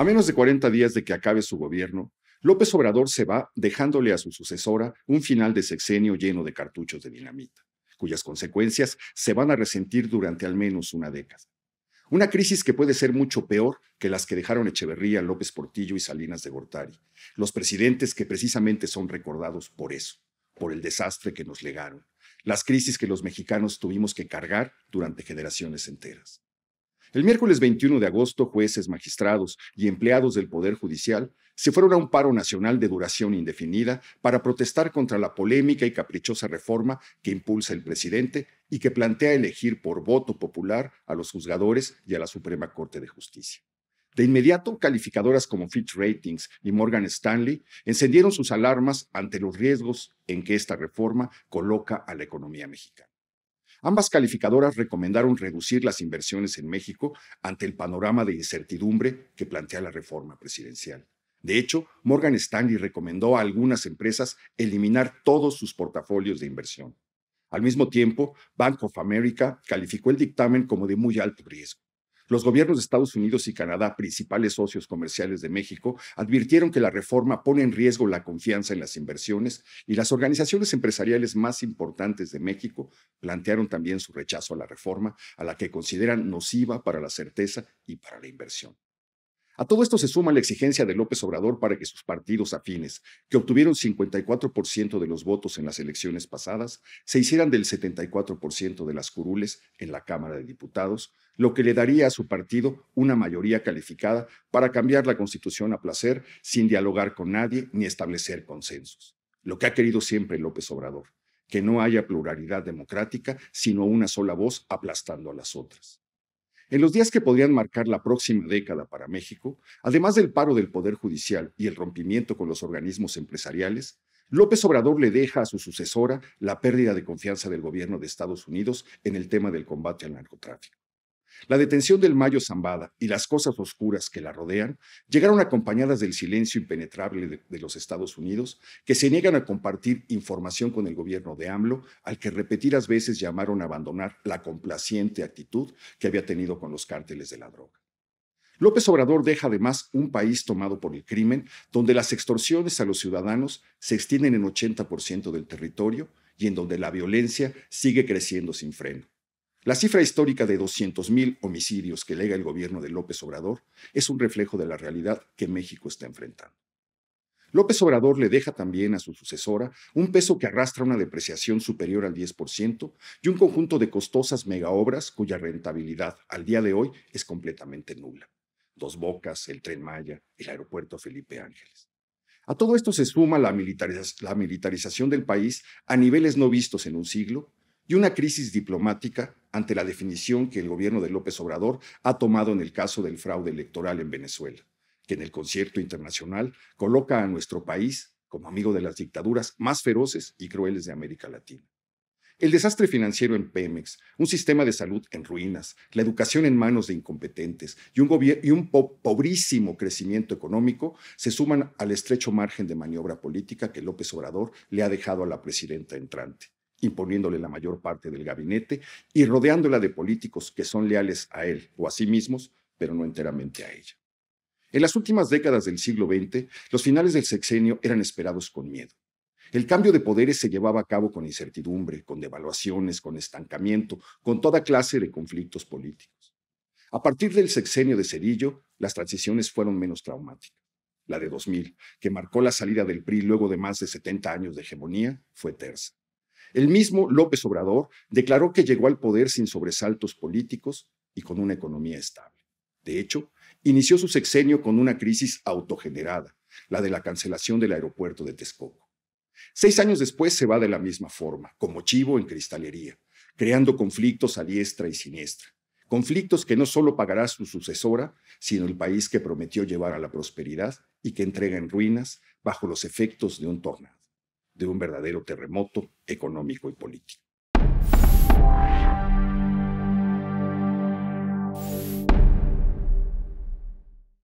A menos de 40 días de que acabe su gobierno, López Obrador se va dejándole a su sucesora un final de sexenio lleno de cartuchos de dinamita, cuyas consecuencias se van a resentir durante al menos una década. Una crisis que puede ser mucho peor que las que dejaron Echeverría, López Portillo y Salinas de Gortari, los presidentes que precisamente son recordados por eso, por el desastre que nos legaron, las crisis que los mexicanos tuvimos que cargar durante generaciones enteras. El miércoles 21 de agosto, jueces, magistrados y empleados del Poder Judicial se fueron a un paro nacional de duración indefinida para protestar contra la polémica y caprichosa reforma que impulsa el presidente y que plantea elegir por voto popular a los juzgadores y a la Suprema Corte de Justicia. De inmediato, calificadoras como Fitch Ratings y Morgan Stanley encendieron sus alarmas ante los riesgos en que esta reforma coloca a la economía mexicana. Ambas calificadoras recomendaron reducir las inversiones en México ante el panorama de incertidumbre que plantea la reforma presidencial. De hecho, Morgan Stanley recomendó a algunas empresas eliminar todos sus portafolios de inversión. Al mismo tiempo, Bank of America calificó el dictamen como de muy alto riesgo. Los gobiernos de Estados Unidos y Canadá, principales socios comerciales de México, advirtieron que la reforma pone en riesgo la confianza en las inversiones y las organizaciones empresariales más importantes de México plantearon también su rechazo a la reforma, a la que consideran nociva para la certeza y para la inversión. A todo esto se suma la exigencia de López Obrador para que sus partidos afines, que obtuvieron 54% de los votos en las elecciones pasadas, se hicieran del 74% de las curules en la Cámara de Diputados, lo que le daría a su partido una mayoría calificada para cambiar la Constitución a placer sin dialogar con nadie ni establecer consensos. Lo que ha querido siempre López Obrador, que no haya pluralidad democrática, sino una sola voz aplastando a las otras. En los días que podrían marcar la próxima década para México, además del paro del Poder Judicial y el rompimiento con los organismos empresariales, López Obrador le deja a su sucesora la pérdida de confianza del gobierno de Estados Unidos en el tema del combate al narcotráfico. La detención del Mayo Zambada y las cosas oscuras que la rodean llegaron acompañadas del silencio impenetrable de, los Estados Unidos, que se niegan a compartir información con el gobierno de AMLO, al que repetidas veces llamaron a abandonar la complaciente actitud que había tenido con los cárteles de la droga. López Obrador deja además un país tomado por el crimen, donde las extorsiones a los ciudadanos se extienden en 80% del territorio y en donde la violencia sigue creciendo sin freno. La cifra histórica de 200.000 homicidios que lega el gobierno de López Obrador es un reflejo de la realidad que México está enfrentando. López Obrador le deja también a su sucesora un peso que arrastra una depreciación superior al 10% y un conjunto de costosas megaobras cuya rentabilidad al día de hoy es completamente nula. Dos Bocas, el Tren Maya, el Aeropuerto Felipe Ángeles. A todo esto se suma la militarización del país a niveles no vistos en un siglo y una crisis diplomática ante la definición que el gobierno de López Obrador ha tomado en el caso del fraude electoral en Venezuela, que en el concierto internacional coloca a nuestro país como amigo de las dictaduras más feroces y crueles de América Latina. El desastre financiero en Pemex, un sistema de salud en ruinas, la educación en manos de incompetentes y un, pobrísimo crecimiento económico se suman al estrecho margen de maniobra política que López Obrador le ha dejado a la presidenta entrante imponiéndole la mayor parte del gabinete y rodeándola de políticos que son leales a él o a sí mismos, pero no enteramente a ella. En las últimas décadas del siglo XX, los finales del sexenio eran esperados con miedo. El cambio de poderes se llevaba a cabo con incertidumbre, con devaluaciones, con estancamiento, con toda clase de conflictos políticos. A partir del sexenio de Cerillo, las transiciones fueron menos traumáticas. La de 2000, que marcó la salida del PRI luego de más de 70 años de hegemonía, fue tersa. El mismo López Obrador declaró que llegó al poder sin sobresaltos políticos y con una economía estable. De hecho, inició su sexenio con una crisis autogenerada, la de la cancelación del aeropuerto de Texcoco. Seis años después se va de la misma forma, como chivo en cristalería, creando conflictos a diestra y siniestra. Conflictos que no solo pagará su sucesora, sino el país que prometió llevar a la prosperidad y que entrega en ruinas bajo los efectos de un tornado de un verdadero terremoto económico y político.